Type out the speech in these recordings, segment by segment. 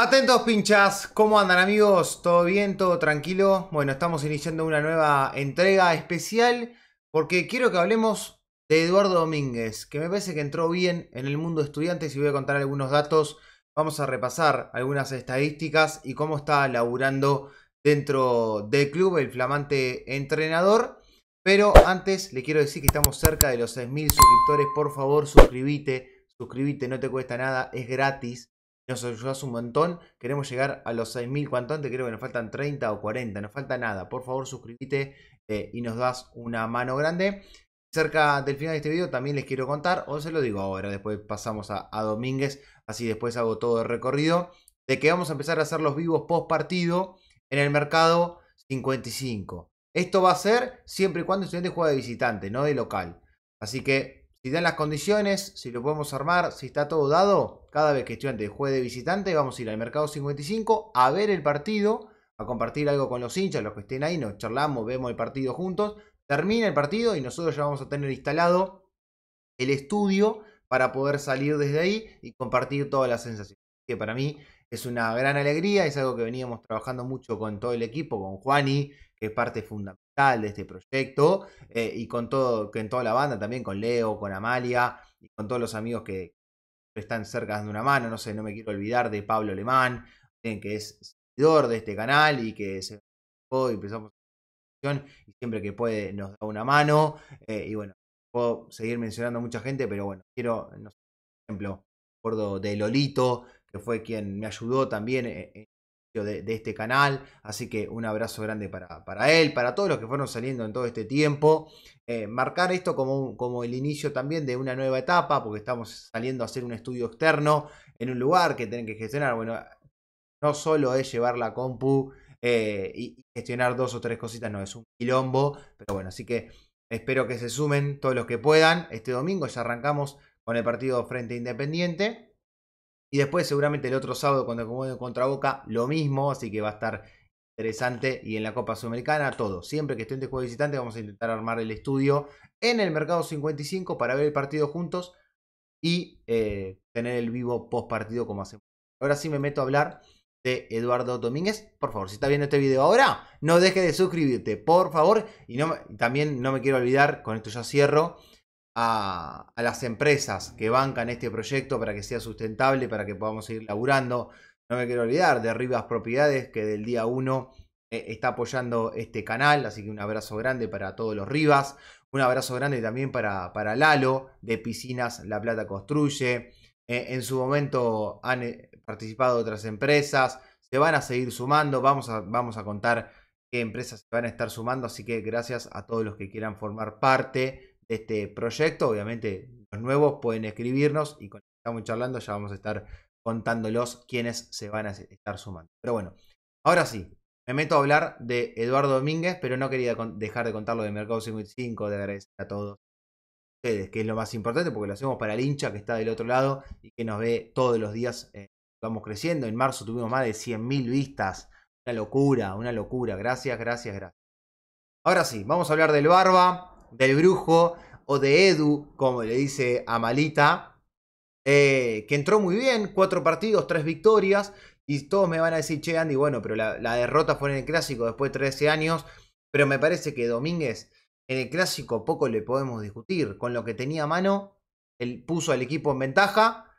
Atentos pinchas, ¿cómo andan amigos? ¿Todo bien? ¿Todo tranquilo? Bueno, estamos iniciando una nueva entrega especial porque quiero que hablemos de Eduardo Domínguez, que me parece que entró bien en el mundo de estudiantes y voy a contar algunos datos, vamos a repasar algunas estadísticas y cómo está laburando dentro del club el flamante entrenador. Pero antes le quiero decir que estamos cerca de los 6.000 suscriptores, por favor suscríbete, suscríbete, no te cuesta nada, es gratis nos ayudas un montón. Queremos llegar a los 6.000 cuanto antes, creo que nos faltan 30 o 40, no falta nada. Por favor, suscríbete eh, y nos das una mano grande. Cerca del final de este video también les quiero contar, o se lo digo ahora, después pasamos a, a Domínguez, así después hago todo el recorrido, de que vamos a empezar a hacer los vivos post partido en el mercado 55. Esto va a ser siempre y cuando el estudiante juega de visitante, no de local. Así que si dan las condiciones, si lo podemos armar, si está todo dado, cada vez que estudiante juegue de visitante, vamos a ir al Mercado 55 a ver el partido, a compartir algo con los hinchas, los que estén ahí, nos charlamos, vemos el partido juntos. Termina el partido y nosotros ya vamos a tener instalado el estudio para poder salir desde ahí y compartir todas las sensaciones. Que para mí es una gran alegría, es algo que veníamos trabajando mucho con todo el equipo, con Juani, que es parte fundamental de este proyecto eh, y con todo, que en toda la banda también, con Leo, con Amalia y con todos los amigos que están cerca dando una mano. No sé, no me quiero olvidar de Pablo Alemán, que es seguidor de este canal y que se y siempre que puede nos da una mano. Eh, y bueno, puedo seguir mencionando a mucha gente, pero bueno, quiero, no sé, por ejemplo, acuerdo de Lolito, que fue quien me ayudó también eh, en de, este canal. Así que un abrazo grande para, para, él, para todos los que fueron saliendo en todo este tiempo. Eh, marcar esto como, como el inicio también de una nueva etapa, porque estamos saliendo a hacer un estudio externo en un lugar que tienen que gestionar. Bueno, no solo es llevar la compu eh, y gestionar dos o tres cositas, no, es un quilombo. Pero bueno, así que espero que se sumen todos los que puedan. Este domingo ya arrancamos con el partido frente Independiente. Y después seguramente el otro sábado cuando acomodo contra Boca, lo mismo, así que va a estar interesante. Y en la Copa Sudamericana, todo. Siempre que estén de juego visitante vamos a intentar armar el estudio en el Mercado 55 para ver el partido juntos y eh, tener el vivo post partido como hacemos. Ahora sí me meto a hablar de Eduardo Domínguez. Por favor, si está viendo este video ahora, no deje de suscribirte, por favor. Y no, también no me quiero olvidar, con esto ya cierro, a, las empresas que bancan este proyecto para que sea sustentable, para que podamos seguir laburando. No me quiero olvidar de Rivas Propiedades, que del día 1 eh, está apoyando este canal, así que un abrazo grande para todos los Rivas. Un abrazo grande también para, para Lalo, de Piscinas La Plata Construye. Eh, en su momento han eh, participado otras empresas, se van a seguir sumando, vamos a, vamos a contar qué empresas se van a estar sumando, así que gracias a todos los que quieran formar parte este proyecto. Obviamente, los nuevos pueden escribirnos y cuando estamos charlando ya vamos a estar contándolos quiénes se van a estar sumando. Pero bueno, ahora sí, me meto a hablar de Eduardo Domínguez, pero no quería dejar de contarlo de Mercado 55, de agradecer a todos ustedes, que es lo más importante porque lo hacemos para el hincha que está del otro lado y que nos ve todos los días. Eh, vamos creciendo, en marzo tuvimos más de 100.000 vistas, una locura, una locura, gracias, gracias, gracias. Ahora sí, vamos a hablar del Barba, del brujo o de Edu, como le dice Amalita, eh, que entró muy bien, cuatro partidos, tres victorias, y todos me van a decir, che Andy, bueno, pero la, la derrota fue en el clásico después de 13 años, pero me parece que Domínguez en el clásico poco le podemos discutir, con lo que tenía a mano, él puso al equipo en ventaja,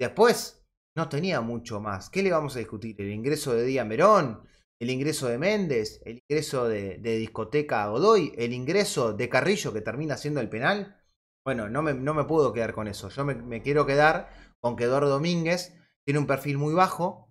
después no tenía mucho más, ¿qué le vamos a discutir? El ingreso de Díaz Merón, el ingreso de Méndez, el ingreso de, discoteca Godoy, el ingreso de Carrillo que termina siendo el penal. Bueno, no me, no me puedo quedar con eso. Yo me, me, quiero quedar con que Eduardo Domínguez tiene un perfil muy bajo.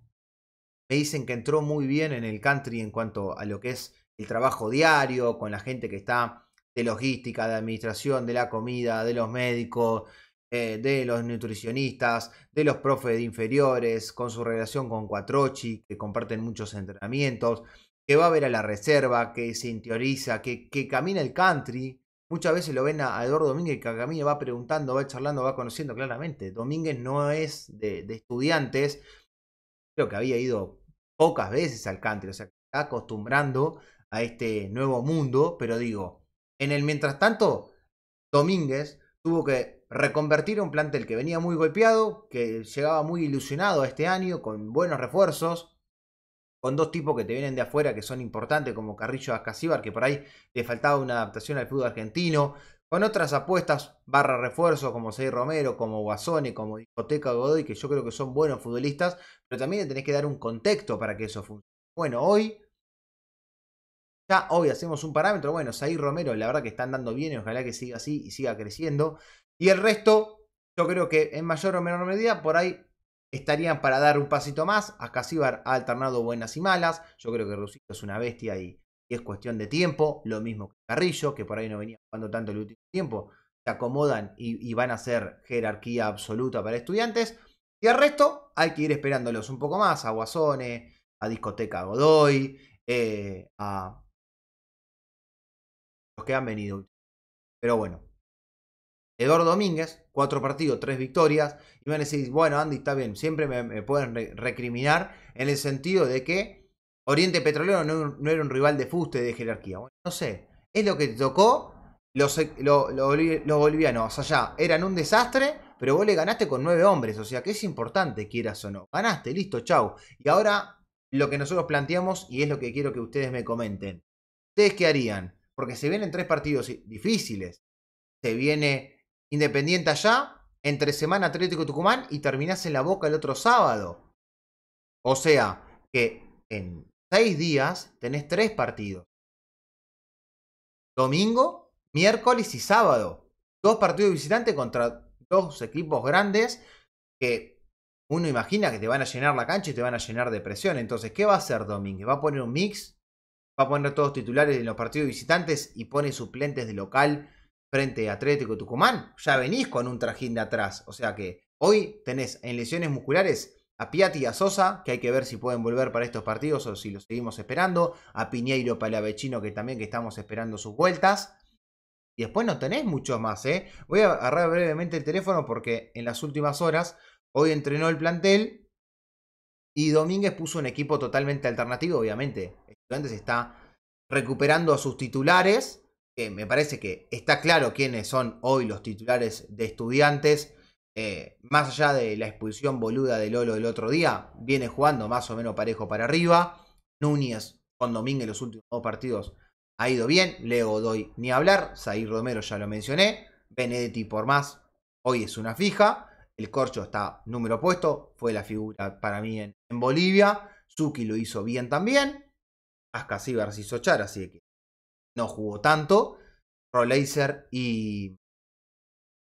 Me dicen que entró muy bien en el country en cuanto a lo que es el trabajo diario, con la gente que está de logística, de administración, de la comida, de los médicos, eh, de los nutricionistas, de los profes de inferiores, con su relación con Cuatrochi, que comparten muchos entrenamientos, que va a ver a la reserva, que se interioriza, que, que camina el country. Muchas veces lo ven a, Eduardo Domínguez que camina, va preguntando, va charlando, va conociendo claramente. Domínguez no es de, de estudiantes, creo que había ido pocas veces al country, o sea, está acostumbrando a este nuevo mundo, pero digo, en el mientras tanto, Domínguez tuvo que reconvertir un plantel que venía muy golpeado, que llegaba muy ilusionado este año, con buenos refuerzos, con dos tipos que te vienen de afuera que son importantes, como Carrillo Ascasibar, que por ahí le faltaba una adaptación al fútbol argentino, con otras apuestas barra refuerzos como Sei Romero, como Guasone, como Discoteca Godoy, que yo creo que son buenos futbolistas, pero también le tenés que dar un contexto para que eso funcione. Bueno, hoy ya hoy hacemos un parámetro. Bueno, Saí Romero, la verdad que está dando bien, y ojalá que siga así y siga creciendo. Y el resto, yo creo que en mayor o menor medida, por ahí estarían para dar un pasito más. Acá Sibar ha alternado buenas y malas. Yo creo que Rusito es una bestia y, es cuestión de tiempo. Lo mismo que Carrillo, que por ahí no venía jugando tanto el último tiempo. Se acomodan y, van a ser jerarquía absoluta para estudiantes. Y el resto hay que ir esperándolos un poco más. A Guasone, a Discoteca Godoy, eh, a los que han venido. Pero bueno, Eduardo Domínguez, cuatro partidos, tres victorias. Y van a decir, bueno, Andy, está bien, siempre me, pueden recriminar en el sentido de que Oriente Petrolero no, era un rival de fuste de jerarquía. Bueno, no sé, es lo que tocó. Los, e, lo, lo, los bolivianos allá eran un desastre, pero vos le ganaste con nueve hombres. O sea que es importante, quieras o no. Ganaste, listo, chau. Y ahora lo que nosotros planteamos, y es lo que quiero que ustedes me comenten. ¿Ustedes qué harían? Porque se vienen tres partidos difíciles. Se viene Independiente allá, entre semana Atlético Tucumán y terminás en la boca el otro sábado. O sea, que en seis días tenés tres partidos. Domingo, miércoles y sábado. Dos partidos visitantes contra dos equipos grandes que uno imagina que te van a llenar la cancha y te van a llenar de presión. Entonces, ¿qué va a hacer Domínguez? ¿Va a poner un mix? ¿Va a poner todos titulares en los partidos visitantes y pone suplentes de local frente a Atlético Tucumán, ya venís con un trajín de atrás. O sea que hoy tenés en lesiones musculares a Piatti y a Sosa, que hay que ver si pueden volver para estos partidos o si los seguimos esperando. A Piñeiro Palavechino, que también que estamos esperando sus vueltas. Y después no tenés muchos más, ¿eh? Voy a agarrar brevemente el teléfono porque en las últimas horas, hoy entrenó el plantel y Domínguez puso un equipo totalmente alternativo, obviamente. Estudiantes está recuperando a sus titulares me parece que está claro quiénes son hoy los titulares de estudiantes. Eh, más allá de la expulsión boluda de Lolo del otro día, viene jugando más o menos parejo para arriba. Núñez con Domínguez los últimos dos partidos ha ido bien. Leo doy ni hablar. Zahir Romero ya lo mencioné. Benedetti por más, hoy es una fija. El Corcho está número puesto, fue la figura para mí en, Bolivia. Suki lo hizo bien también. Ascasíbar se hizo char, así que no jugó tanto. Roleiser y,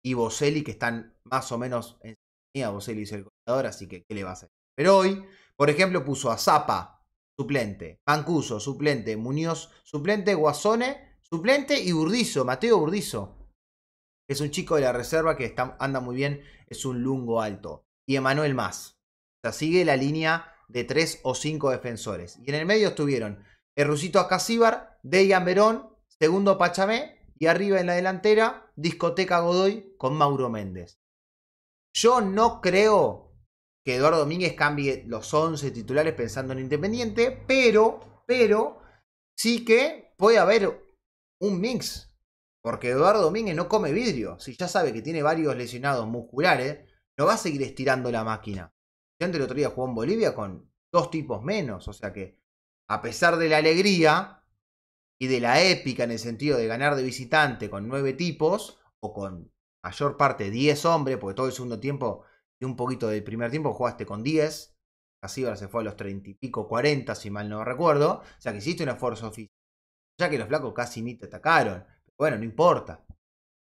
y Boselli, que están más o menos en sintonía. Boselli es el goleador, así que ¿qué le va a hacer? Pero hoy, por ejemplo, puso a Zapa, suplente, Mancuso, suplente, Muñoz, suplente, Guasone, suplente y Burdizo, Mateo Burdizo. Es un chico de la reserva que está, anda muy bien, es un lungo alto. Y Emanuel más. O sea, sigue la línea de tres o cinco defensores. Y en el medio estuvieron el rusito Acasíbar, Deian Merón segundo Pachamé y arriba en la delantera, discoteca Godoy con Mauro Méndez. Yo no creo que Eduardo Domínguez cambie los 11 titulares pensando en Independiente, pero, pero sí que puede haber un mix. Porque Eduardo Domínguez no come vidrio. Si ya sabe que tiene varios lesionados musculares, no va a seguir estirando la máquina. Yo antes el otro día jugó en Bolivia con dos tipos menos. O sea que, a pesar de la alegría, y de la épica en el sentido de ganar de visitante con nueve tipos o con mayor parte 10 hombres, porque todo el segundo tiempo y un poquito del primer tiempo jugaste con 10. ahora se fue a los treinta y pico, cuarenta si mal no recuerdo. O sea que hiciste un esfuerzo oficial, Ya que los flacos casi ni te atacaron. Pero bueno, no importa. No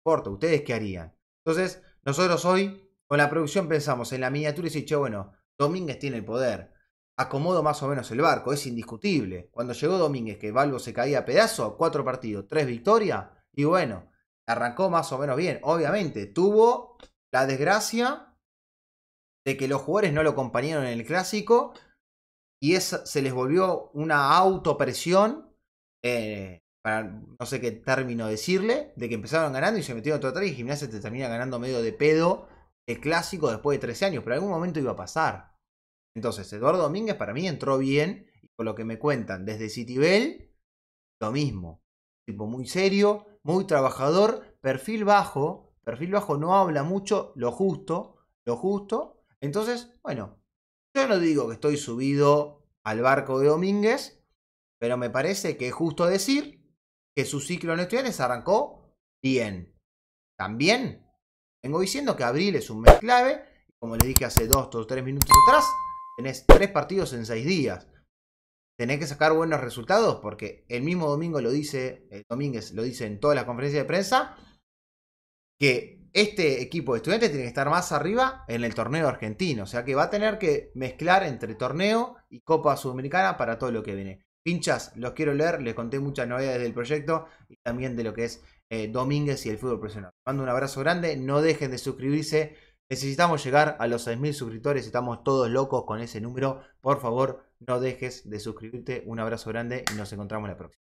importa, ¿ustedes qué harían? Entonces, nosotros hoy con la producción pensamos en la miniatura y se che, bueno, Domínguez tiene el poder acomodo más o menos el barco, es indiscutible. Cuando llegó Domínguez, que Balbo se caía a pedazo, cuatro partidos, tres victorias, y bueno, arrancó más o menos bien. Obviamente, tuvo la desgracia de que los jugadores no lo acompañaron en el clásico y se les volvió una autopresión, eh, para no sé qué término decirle, de que empezaron ganando y se metieron otro atrás y Gimnasia te termina ganando medio de pedo el clásico después de 13 años, pero algún momento iba a pasar. Entonces, Eduardo Domínguez para mí entró bien. Y por lo que me cuentan desde Citibel, lo mismo. Tipo muy serio, muy trabajador, perfil bajo. Perfil bajo no habla mucho, lo justo, lo justo. Entonces, bueno, yo no digo que estoy subido al barco de Domínguez, pero me parece que es justo decir que su ciclo en estudiantes arrancó bien. También vengo diciendo que abril es un mes clave, como le dije hace dos o tres minutos atrás, Tenés tres partidos en seis días. Tenés que sacar buenos resultados porque el mismo domingo lo dice, el Domínguez lo dice en toda la conferencia de prensa, que este equipo de estudiantes tiene que estar más arriba en el torneo argentino. O sea que va a tener que mezclar entre torneo y Copa Sudamericana para todo lo que viene. Pinchas, los quiero leer, les conté muchas novedades del proyecto y también de lo que es eh, Domínguez y el fútbol profesional. Mando un abrazo grande, no dejen de suscribirse Necesitamos llegar a los 6.000 suscriptores, estamos todos locos con ese número. Por favor, no dejes de suscribirte. Un abrazo grande y nos encontramos la próxima.